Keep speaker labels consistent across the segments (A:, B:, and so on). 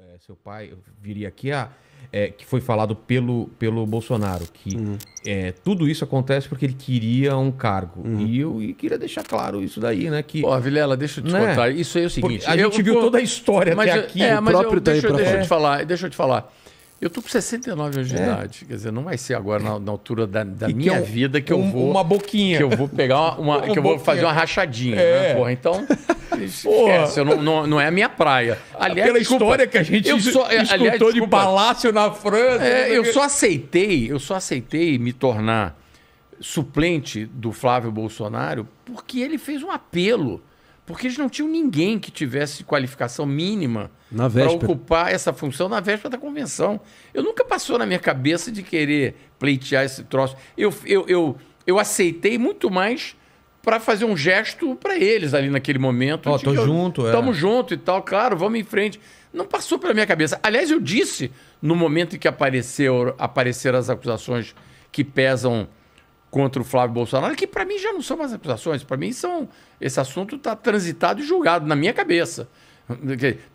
A: é, seu pai viria aqui, a, é, que foi falado pelo, pelo Bolsonaro, que uhum. é, tudo isso acontece porque ele queria um cargo. Uhum. E eu e queria deixar claro isso daí, né? Que, Ó, Vilela, deixa eu te né? contar. Isso aí é o seguinte. Porque a gente eu, viu eu, toda a história mas, até aqui. É, mas próprio eu, tá deixa, deixa eu te falar, deixa eu te falar. Eu tô com 69 anos de é. idade, quer dizer, não vai ser agora na, na altura da, da minha que é um, vida que eu um, vou uma boquinha, que eu vou pegar uma, uma que eu vou fazer uma rachadinha, né, é. né? Porra, então esquece, não, não, não, é a minha praia. Ah, aliás, pela desculpa, história que a gente eu só, é, escutou aliás, desculpa, de palácio na França, é, eu só aceitei, eu só aceitei me tornar suplente do Flávio Bolsonaro porque ele fez um apelo porque eles não tinham ninguém que tivesse qualificação mínima para ocupar essa função na véspera da convenção. Eu nunca passou na minha cabeça de querer pleitear esse troço. Eu, eu, eu, eu aceitei muito mais para fazer um gesto para eles ali naquele momento. Ó, oh, tô eu, junto, eu, é. Tamo junto e tal, claro, vamos em frente. Não passou pela minha cabeça. Aliás, eu disse no momento em que apareceu, apareceram as acusações que pesam contra o Flávio Bolsonaro, que para mim já não são mais acusações, para mim são esse assunto está transitado e julgado na minha cabeça.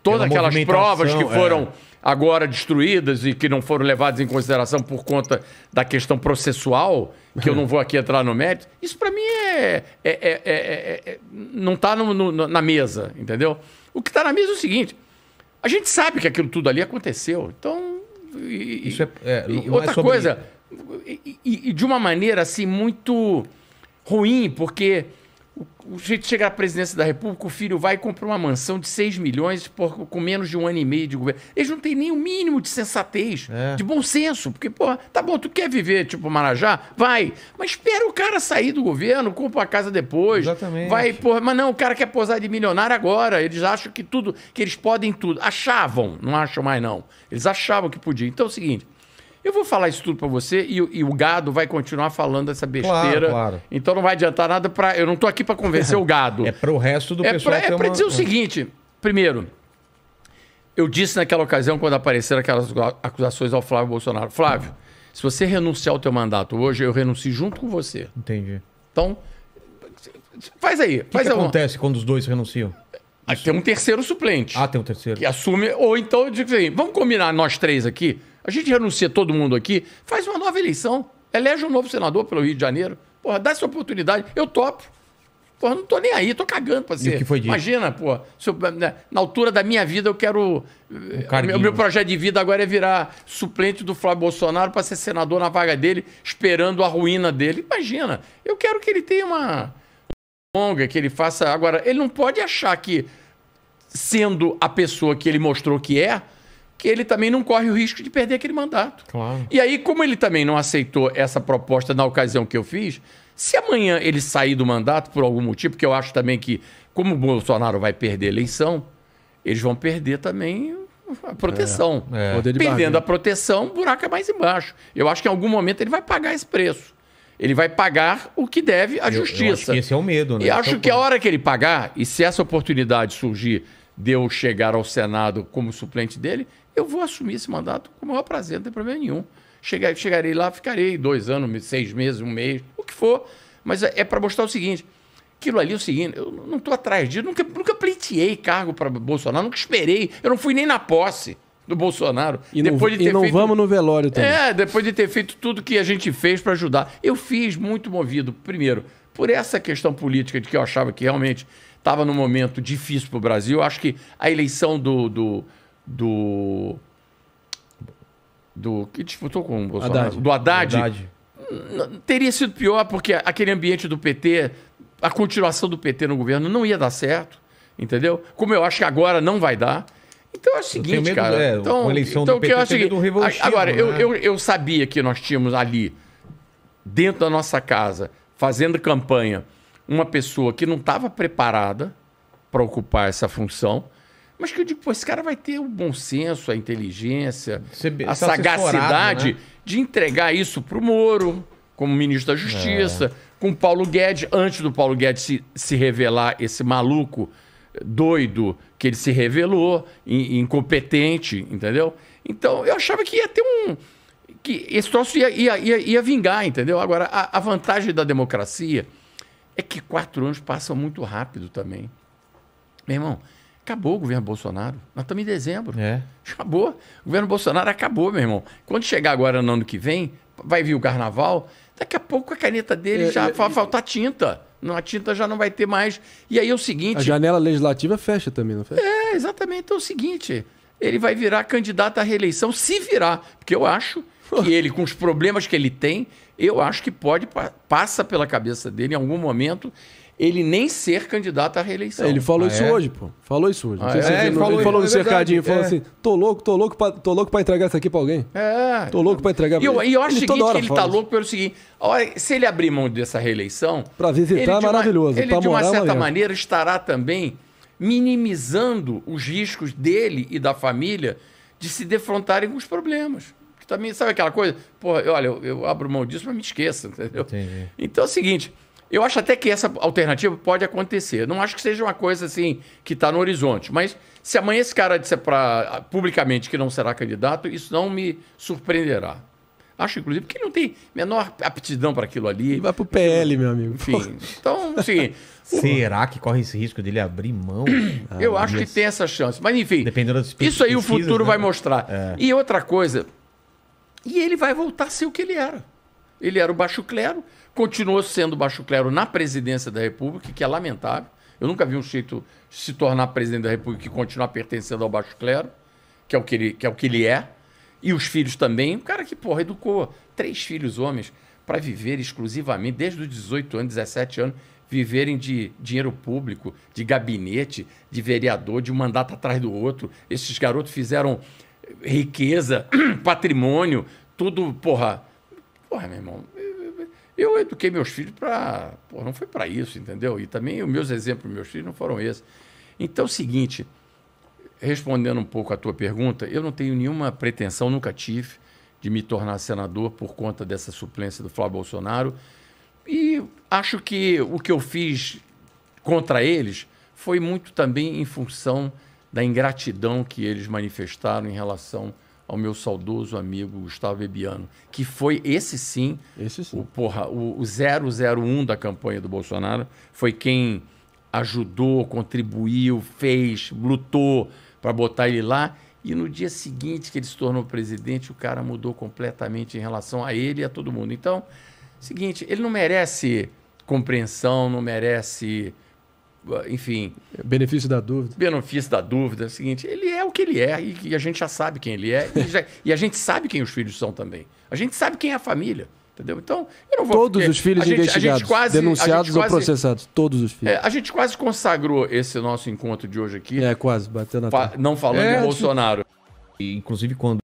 A: Todas aquelas provas que é. foram é. agora destruídas e que não foram levadas em consideração por conta da questão processual, que eu não vou aqui entrar no mérito, isso para mim é, é, é, é não está na mesa, entendeu? O que está na mesa é o seguinte: a gente sabe que aquilo tudo ali aconteceu, então isso é, é, é outra é sobre... coisa, e, e, e de uma maneira assim muito ruim, porque o, o jeito chegar à presidência da República, o filho vai e compra uma mansão de 6 milhões por, com menos de um ano e meio de governo. Eles não têm nem o mínimo de sensatez, é. de bom senso. Porque, pô, tá bom, tu quer viver tipo Marajá? Vai. Mas espera o cara sair do governo, compra a casa depois. Exatamente. Vai, pô, mas não, o cara quer posar de milionário agora. Eles acham que tudo, que eles podem tudo. Achavam, não acham mais não. Eles achavam que podiam. Então é o seguinte, eu vou falar isso tudo para você e, e, o gado vai continuar falando essa besteira. Claro, claro. Então não vai adiantar nada para. Eu não tô aqui para convencer o gado. É para o resto do é pessoal. É pra, é uma... para dizer o é. seguinte: primeiro, eu disse naquela ocasião, quando apareceram aquelas acusações ao Flávio Bolsonaro: Flávio, se você renunciar ao teu mandato hoje, eu renuncio junto com você. Entendi. Então, faz aí. O que, faz que acontece quando os dois renunciam? Aí ah, tem um terceiro suplente. Ah, tem um terceiro. Que assume, ou então eu digo assim, vamos combinar nós três aqui, a gente renuncia todo mundo aqui, faz uma nova eleição, elege um novo senador pelo Rio de Janeiro. Porra, dá essa oportunidade, eu topo. Porra, não tô nem aí, tô cagando pra ser. E o que foi dito? Imagina, pô, eu, na, né, na, altura da minha vida eu quero. Um eh, meu, meu projeto de vida agora é virar suplente do Flávio Bolsonaro para ser senador na vaga dele, esperando a ruína dele. Imagina, eu quero que ele tenha uma longa, que ele faça. Agora, ele não pode achar que, sendo a pessoa que ele mostrou que é, que ele também não corre o risco de perder aquele mandato. Claro. E aí, como ele também não aceitou essa proposta na ocasião que eu fiz, se amanhã ele sair do mandato por algum motivo, porque eu acho também que, como o Bolsonaro vai perder a eleição, eles vão perder também a proteção. É, é. Perdendo a proteção, o buraco é mais embaixo. Eu acho que em algum momento ele vai pagar esse preço. Ele vai pagar o que deve à justiça. Eu acho que esse é o medo, né? E é acho que a hora que ele pagar, e se essa oportunidade surgir de eu chegar ao Senado como suplente dele, eu vou assumir esse mandato com o maior prazer, não tem problema nenhum. Chegar, chegarei lá, ficarei dois anos, seis meses, um mês, o que for. Mas é, é para mostrar o seguinte: aquilo ali é o seguinte, eu não estou atrás disso, nunca, nunca pleiteei cargo para Bolsonaro, nunca esperei, eu não fui nem na posse do Bolsonaro. E depois não, de ter e não feito, vamos no velório também. É, depois de ter feito tudo que a gente fez para ajudar. Eu fiz muito movido, primeiro, por essa questão política de que eu achava que realmente estava num momento difícil para o Brasil. Eu acho que a eleição do, do do. Do. Que disputou com o Bolsonaro? Haddad. Do Haddad. Haddad. Teria sido pior, porque aquele ambiente do PT, a continuação do PT no governo não ia dar certo, entendeu? Como eu acho que agora não vai dar. Então é o seguinte, medo, cara. É, então, eleição então, do PT, que eu acho que, é agora, né? eu, eu, eu sabia que nós tínhamos ali, dentro da nossa casa, fazendo campanha, uma pessoa que não estava preparada para ocupar essa função mas que eu digo, pô, esse cara vai ter o bom senso, a inteligência, Você a sagacidade né? de entregar isso pro Moro, como ministro da Justiça, é. com o Paulo Guedes, antes do Paulo Guedes se, se revelar esse maluco doido que ele se revelou, incompetente, entendeu? Então, eu achava que ia ter um. que esse troço ia, ia, ia, ia vingar, entendeu? Agora, a, a, vantagem da democracia é que quatro anos passam muito rápido também. Meu irmão, Acabou o governo Bolsonaro. Nós estamos em dezembro. É. Acabou. O governo Bolsonaro acabou, meu irmão. Quando chegar agora no ano que vem, vai vir o carnaval, daqui a pouco a caneta dele é, já é, vai faltar tá tinta. Não, a tinta já não vai ter mais. E aí é o seguinte. A janela legislativa fecha também, não fecha? É, exatamente. Então é o seguinte: ele vai virar candidato à reeleição, se virar. Porque eu acho que ele, com os problemas que ele tem, eu acho que pode, passa pela cabeça dele em algum momento, ele nem ser candidato à reeleição. É, ele falou ah, isso é? hoje, pô. Falou isso hoje. Ah, é? ele, ele, falou, ele falou no é cercadinho, falou é. assim: tô louco, tô louco, pra, tô louco pra entregar isso aqui pra alguém. É. Tô louco pra entregar pra E eu, acho ele, seguinte, que ele fala. tá louco pelo seguinte: se ele abrir mão dessa reeleição. Pra visitar, ele maravilhoso. Uma, ele, de uma é certa maneira, estará também minimizando os riscos dele e da família de se defrontarem com os problemas. Que também, sabe aquela coisa? Pô, olha, eu, eu abro mão disso, mas me esqueça, entendeu? Entendi. Então é o seguinte. Eu acho até que essa alternativa pode acontecer. Não acho que seja uma coisa assim que está no horizonte. Mas se amanhã esse cara disser pra, ah, publicamente que não será candidato, isso não me surpreenderá. Acho, inclusive, que ele não tem menor aptidão para aquilo ali. Vai para o PL, meu amigo. Enfim. Então, assim. Será que corre esse risco dele abrir mão? Ah, eu acho que tem essa chance. Mas, enfim. Dependendo das Isso aí o futuro né? vai mostrar. É. E outra coisa. E ele vai voltar a ser o que ele era. Ele era o baixo clero Continuou sendo baixo clero na presidência da República, que é lamentável. Eu nunca vi um sujeito se tornar presidente da República e continuar pertencendo ao baixo clero, que é o que ele, que é, o que ele é. E os filhos também. Um cara que, porra, educou três filhos homens para viver exclusivamente, desde os 18 anos, 17 anos, viverem de dinheiro público, de gabinete, de vereador, de um mandato atrás do outro. Esses garotos fizeram riqueza, patrimônio, tudo, porra. Porra, meu irmão, eu eduquei meus filhos para. Não foi para isso, entendeu? E também os meus exemplos, meus filhos, não foram esses. Então, é o seguinte, respondendo um pouco à tua pergunta, eu não tenho nenhuma pretensão, nunca tive, de me tornar senador por conta dessa suplência do Flávio Bolsonaro. E acho que o que eu fiz contra eles foi muito também em função da ingratidão que eles manifestaram em relação ao meu saudoso amigo Gustavo Ebiano que foi esse sim, esse sim. O, porra, o, o 001 da campanha do Bolsonaro, foi quem ajudou, contribuiu, fez, lutou para botar ele lá. E no dia seguinte que ele se tornou presidente, o cara mudou completamente em relação a ele e a todo mundo. Então, seguinte, ele não merece compreensão, não merece enfim. Benefício da dúvida. Benefício da dúvida. É o seguinte, ele é o que ele é e, e a gente já sabe quem ele é e, já, e, a gente sabe quem os filhos são também. A gente sabe quem é a família. Entendeu? Então, eu não vou. Todos porque, os filhos gente, investigados, quase, denunciados ou quase, processados. Todos os filhos. É, a gente quase consagrou esse nosso encontro de hoje aqui. É, quase, batendo na fa Não falando é, em Bolsonaro. Inclusive, quando